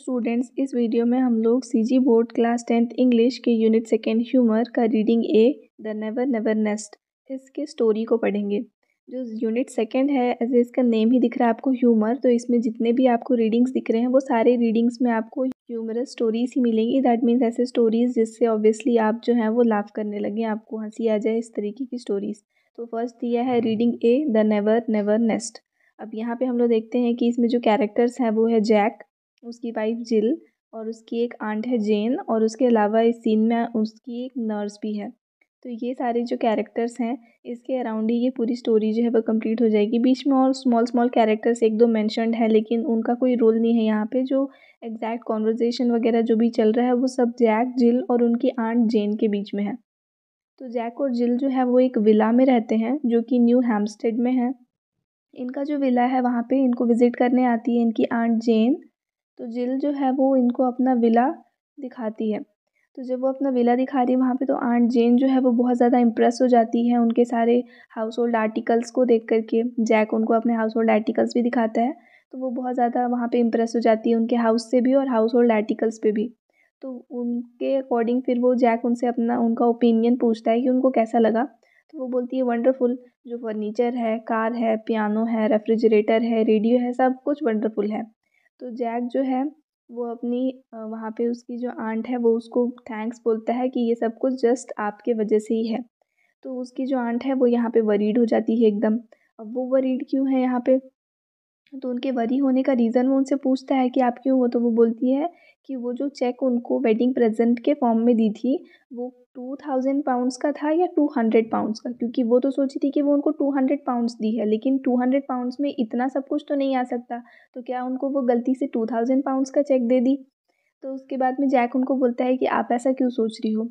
students इस video में हम लोग CG board class tenth English के यूनिट सेकेंड ह्यूमर का reading a the never never nest इसके स्टोरी को पढ़ेंगे जो यूनिट सेकेंड है एज इसका नेम ही दिख रहा है आपको ह्यूमर तो इसमें जितने भी आपको रीडिंग्स दिख रहे हैं वो सारे रीडिंग्स में आपको ह्यूमरस स्टोरीज ही मिलेंगी दैट मीन्स ऐसे स्टोरीज जिससे ऑब्वियसली आप जो हैं वो लाफ करने लगे आपको हंसी आ जाए इस तरीके की स्टोरीज तो फर्स्ट दिया है reading a the never never nest अब यहाँ पे हम लोग देखते हैं कि इसमें जो कैरेक्टर्स हैं वो है जैक उसकी वाइफ जिल और उसकी एक आंट है जेन और उसके अलावा इस सीन में उसकी एक नर्स भी है तो ये सारे जो कैरेक्टर्स हैं इसके अराउंड ही ये पूरी स्टोरी जो है वो कंप्लीट हो जाएगी बीच में और स्मॉल स्मॉल कैरेक्टर्स एक दो मैंशनड है लेकिन उनका कोई रोल नहीं है यहाँ पे जो एग्जैक्ट कॉन्वर्जेसन वगैरह जो भी चल रहा है वो सब जैक जिल और उनकी आंट जेन के बीच में है तो जैक और जिल जो है वो एक विला में रहते हैं जो कि न्यू हैम्पस्टेड में है इनका जो विला है वहाँ पे इनको विज़िट करने आती है इनकी आंट जेन तो जिल जो है वो इनको अपना विला दिखाती है तो जब वो अपना विला दिखा रही है वहाँ पे तो आंट जेन जो है वो बहुत ज़्यादा इम्प्रेस हो जाती है उनके सारे हाउस होल्ड आर्टिकल्स को देख करके जैक उनको अपने हाउस होल्ड आर्टिकल्स भी दिखाता है तो वो बहुत ज़्यादा वहाँ पे इम्प्रेस हो जाती है उनके हाउस से भी और हाउस होल्ड आर्टिकल्स पर भी तो उनके अकॉर्डिंग फिर वो जैक उनसे अपना उनका ओपिनियन पूछता है कि उनको कैसा लगा तो वो बोलती है वंडरफुल जो फर्नीचर है कार है पियानो है रेफ्रिजरेटर है रेडियो है सब कुछ वंडरफुल है तो जैक जो है वो अपनी वहाँ पे उसकी जो आंट है वो उसको थैंक्स बोलता है कि ये सब कुछ जस्ट आपके वजह से ही है तो उसकी जो आंट है वो यहाँ पे वरीड हो जाती है एकदम अब वो वरीड क्यों है यहाँ पे तो उनके वरी होने का रीज़न वो उनसे पूछता है कि आप क्यों हो तो वो बोलती है कि वो जो चेक उनको वेडिंग प्रेजेंट के फॉर्म में दी थी वो टू थाउजेंड पाउंड्स का था या टू हंड्रेड पाउंड्स का क्योंकि वो तो सोची थी कि वो उनको टू हंड्रेड पाउंड्स दी है लेकिन टू हंड्रेड पाउंड्स में इतना सब कुछ तो नहीं आ सकता तो क्या उनको वो गलती से टू थाउजेंड पाउंड्स का चेक दे दी तो उसके बाद में जैक उनको बोलता है कि आप ऐसा क्यों सोच रही हो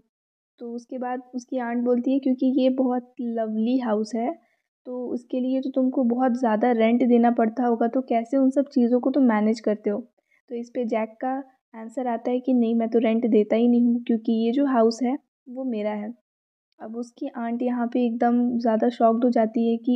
तो उसके बाद उसकी आंट बोलती है क्योंकि ये बहुत लवली हाउस है तो उसके लिए तो तुमको बहुत ज़्यादा रेंट देना पड़ता होगा तो कैसे उन सब चीज़ों को तुम मैनेज करते हो तो इस पर जैक का आंसर आता है कि नहीं मैं तो रेंट देता ही नहीं हूँ क्योंकि ये जो हाउस है वो मेरा है अब उसकी आंट यहाँ पे एकदम ज़्यादा शॉक्ड हो जाती है कि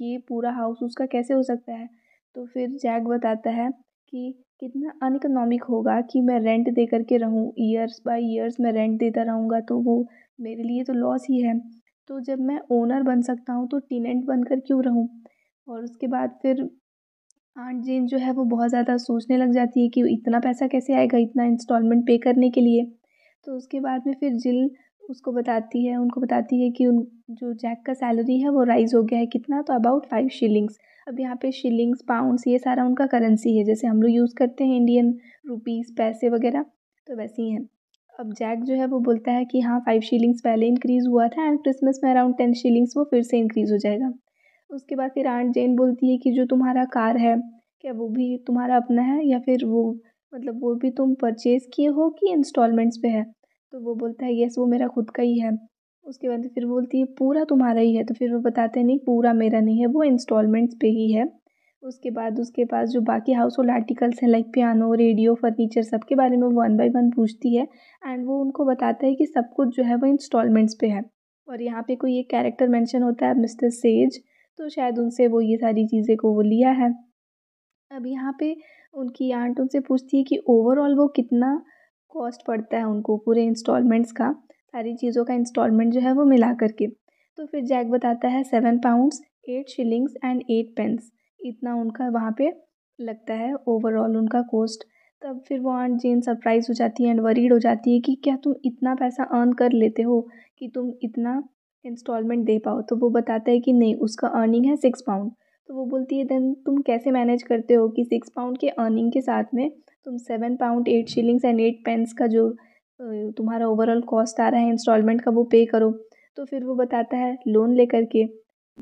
ये पूरा हाउस उसका कैसे हो सकता है तो फिर जैक बताता है कि कितना अनइकोनॉमिक होगा कि मैं रेंट दे करके रहूँ ईयर्स बाय ईयर्स मैं रेंट देता रहूँगा तो वो मेरे लिए तो लॉस ही है तो जब मैं ओनर बन सकता हूँ तो टीनेंट बनकर क्यों रहूँ और उसके बाद फिर आंट जेन जो है वो बहुत ज़्यादा सोचने लग जाती है कि इतना पैसा कैसे आएगा इतना इंस्टॉलमेंट पे करने के लिए तो उसके बाद में फिर जिल उसको बताती है उनको बताती है कि उन जो जैक का सैलरी है वो राइज़ हो गया है कितना तो अबाउट फाइव शिलिंग्स अब यहाँ पे शिलिंग्स पाउंड्स ये सारा उनका करेंसी है जैसे हम लोग यूज़ करते हैं इंडियन रुपीस पैसे वगैरह तो वैसे ही हैं अब जैक जो है वो बोलता है कि हाँ फाइव शिलिंग्स पहले इंक्रीज़ हुआ था एंड क्रिसमस में अराउंड टेन शिलिंग्स वो फिर से इंक्रीज़ हो जाएगा उसके बाद फिर आंट जेन बोलती है कि जो तुम्हारा कार है क्या वो भी तुम्हारा अपना है या फिर वो मतलब वो भी तुम परचेज़ किए हो कि इंस्टॉलमेंट्स पे है तो वो बोलता है यस वो मेरा खुद का ही है उसके बाद फिर बोलती है पूरा तुम्हारा ही है तो फिर वो बताते नहीं पूरा मेरा नहीं है वो इंस्टॉलमेंट्स पे ही है उसके बाद उसके पास जो बाकी हाउस होल्ड आर्टिकल्स हैं लाइक पियानो रेडियो फर्नीचर सब के बारे में वन बाई वन पूछती है एंड वो उनको बताता है कि सब कुछ जो है वो इंस्टॉलमेंट्स पे है और यहाँ पे कोई एक कैरेक्टर मेंशन होता है मिस्टर सेज तो शायद उनसे वो ये सारी चीज़ें को वो लिया है अब यहाँ पे उनकी आंट उनसे पूछती है कि ओवरऑल वो कितना कॉस्ट पड़ता है उनको पूरे इंस्टॉलमेंट्स का सारी चीज़ों का इंस्टॉलमेंट जो है वो मिला करके तो फिर जैक बताता है seven pounds eight shillings and eight pence इतना उनका वहाँ पे लगता है ओवरऑल उनका कॉस्ट तब फिर वो आंट जेन सरप्राइज हो जाती है एंड वरीड हो जाती है कि क्या तुम इतना पैसा अर्न कर लेते हो कि तुम इतना इंस्टॉलमेंट दे पाओ तो वो बताता है कि नहीं उसका अर्निंग है सिक्स पाउंड तो वो बोलती है देन तुम कैसे मैनेज करते हो कि सिक्स पाउंड के अर्निंग के साथ में तुम seven pound eight shillings and eight pence का जो तुम्हारा ओवरऑल कॉस्ट आ रहा है इंस्टॉलमेंट का वो पे करो तो फिर वो बताता है लोन लेकर के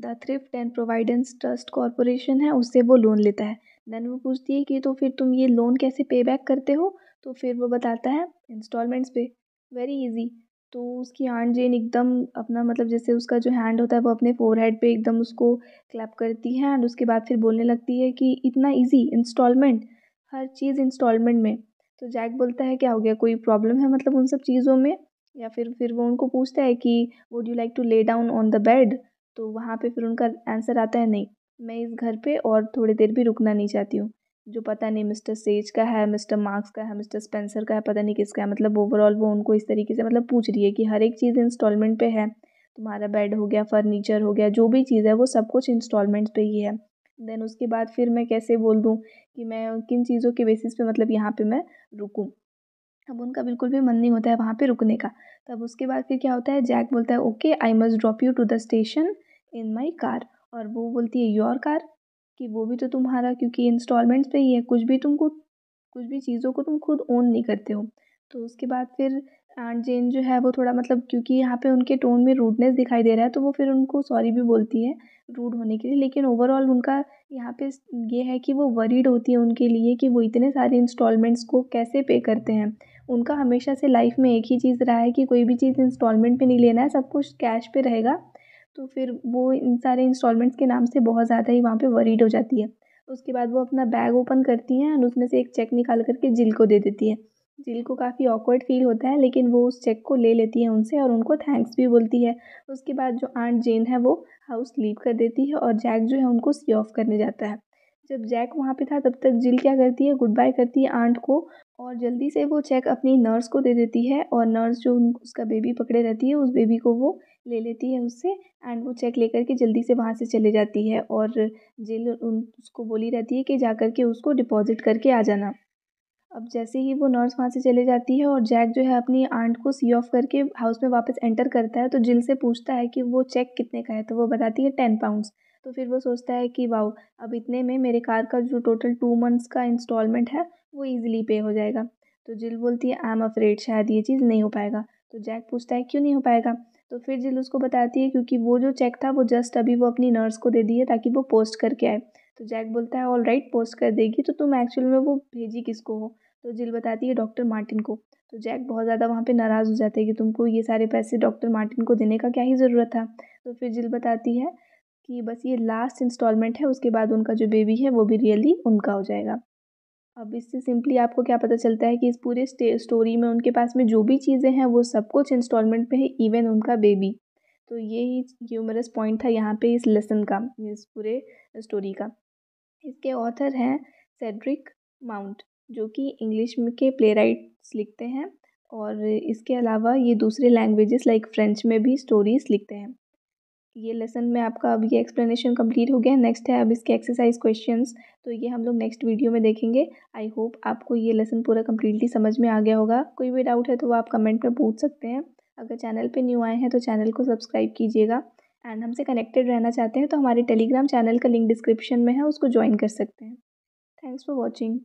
the Thrift and Providence Trust Corporation है उससे वो लोन लेता है देन वो पूछती है कि तो फिर तुम ये लोन कैसे पे बैक करते हो तो फिर वो बताता है इंस्टॉलमेंट्स पे वेरी इजी तो उसकी आंट जेन एकदम अपना मतलब जैसे उसका जो हैंड होता है वो अपने फोरहेड पे एकदम उसको क्लैप करती है एंड उसके बाद फिर बोलने लगती है कि इतना इजी इंस्टॉलमेंट हर चीज़ इंस्टॉलमेंट में तो जैक बोलता है क्या हो गया कोई प्रॉब्लम है मतलब उन सब चीज़ों में या फिर फिर वो उनको पूछता है कि would you like to lay down on the bed तो वहाँ पर फिर उनका आंसर आता है नहीं मैं इस घर पर और थोड़ी देर भी रुकना नहीं चाहती हूँ जो पता नहीं मिस्टर सेज का है मिस्टर मार्क्स का है मिस्टर स्पेंसर का है पता नहीं किसका है मतलब ओवरऑल वो उनको इस तरीके से मतलब पूछ रही है कि हर एक चीज़ इंस्टॉलमेंट पे है तुम्हारा बेड हो गया फर्नीचर हो गया जो भी चीज़ है वो सब कुछ इंस्टॉलमेंट पे ही है देन उसके बाद फिर मैं कैसे बोल दूँ कि मैं किन चीज़ों के बेसिस पे मतलब यहाँ पे मैं रुकूँ अब उनका बिल्कुल भी मन नहीं होता है वहाँ पे रुकने का तब उसके बाद फिर क्या होता है जैक बोलता है okay I must drop you to the station in my car और वो बोलती है योर कार कि वो भी तो तुम्हारा क्योंकि इंस्टॉलमेंट्स पे ही है कुछ भी तुमको कुछ भी चीज़ों को तुम खुद ओन नहीं करते हो तो उसके बाद फिर आंट जेन जो है वो थोड़ा मतलब क्योंकि यहाँ पे उनके टोन में रूडनेस दिखाई दे रहा है तो वो फिर उनको सॉरी भी बोलती है रूड होने के लिए लेकिन ओवरऑल उनका यहाँ पे ये है कि वो वरीड होती है उनके लिए कि वो इतने सारे इंस्टॉलमेंट्स को कैसे पे करते हैं उनका हमेशा से लाइफ में एक ही चीज़ रहा है कि कोई भी चीज़ इंस्टॉलमेंट पे नहीं लेना है सब कुछ कैश पे रहेगा तो फिर वो इन सारे इंस्टॉलमेंट्स के नाम से बहुत ज़्यादा ही वहाँ पे वरीड हो जाती है उसके बाद वो अपना बैग ओपन करती हैं और उसमें से एक चेक निकाल करके जिल को दे देती है जिल को काफ़ी ऑकवर्ड फील होता है लेकिन वो उस चेक को ले लेती है उनसे और उनको थैंक्स भी बोलती है उसके बाद जो आंट जेन है वो हाउस लीव कर देती है और जैक जो है उनको सी ऑफ करने जाता है जब जैक वहाँ पे था तब तक जिल क्या करती है गुड बाय करती है आंट को और जल्दी से वो चेक अपनी नर्स को दे देती है और नर्स जो उसका बेबी पकड़े रहती है उस बेबी को वो ले लेती है उससे एंड वो चेक लेकर के जल्दी से वहाँ से चले जाती है और जेल उन उसको बोली रहती है कि जा कर के उसको डिपॉज़िट करके आ जाना अब जैसे ही वो नर्स वहाँ से चले जाती है और जैक जो है अपनी आंट को सी ऑफ करके हाउस में वापस एंटर करता है तो जिल से पूछता है कि वो चेक कितने का है तो वो बताती है टेन पाउंड्स तो फिर वो सोचता है कि वाओ अब इतने में मेरे कार का जो टोटल टू मंथ्स का इंस्टॉलमेंट है वो ईजिली पे हो जाएगा तो जिल बोलती है आई एम अफ्रेड शायद ये चीज़ नहीं हो पाएगा तो जैक पूछता है क्यों नहीं हो पाएगा तो फिर जिल उसको बताती है क्योंकि वो जो चेक था वो जस्ट अभी वो अपनी नर्स को दे दी है ताकि वो पोस्ट करके आए तो जैक बोलता है ऑल राइट पोस्ट कर देगी तो तुम एक्चुअल में वो भेजी किसको हो तो जिल बताती है डॉक्टर मार्टिन को तो जैक बहुत ज़्यादा वहाँ पर नाराज़ हो जाते हैं कि तुमको ये सारे पैसे डॉक्टर मार्टिन को देने का क्या ही ज़रूरत था तो फिर जिल बताती है कि बस ये लास्ट इंस्टॉलमेंट है उसके बाद उनका जो बेबी है वो भी रियली उनका हो जाएगा अब इससे सिंपली आपको क्या पता चलता है कि इस पूरे स्टोरी में उनके पास में जो भी चीज़ें हैं वो सब कुछ इंस्टॉलमेंट पे है इवन उनका बेबी तो ये ही ह्यूमरस पॉइंट था यहाँ पे इस लेसन का इस पूरे स्टोरी का इसके ऑथर हैं सेड्रिक माउंट जो कि इंग्लिश में के प्ले लिखते हैं और इसके अलावा ये दूसरे लैंग्वेजेस लाइक फ्रेंच में भी स्टोरीज़ लिखते हैं ये लेसन में आपका अब ये एक्सप्लेनेशन कंप्लीट हो गया है नेक्स्ट है अब इसके एक्सरसाइज क्वेश्चंस तो ये हम लोग नेक्स्ट वीडियो में देखेंगे आई होप आपको ये लेसन पूरा कम्प्लीटली समझ में आ गया होगा कोई भी डाउट है तो वो आप कमेंट में पूछ सकते हैं अगर चैनल पे न्यू आए हैं तो चैनल को सब्सक्राइब कीजिएगा एंड हमसे कनेक्टेड रहना चाहते हैं तो हमारे टेलीग्राम चैनल का लिंक डिस्क्रिप्शन में है उसको ज्वाइन कर सकते हैं थैंक्स फॉर वॉचिंग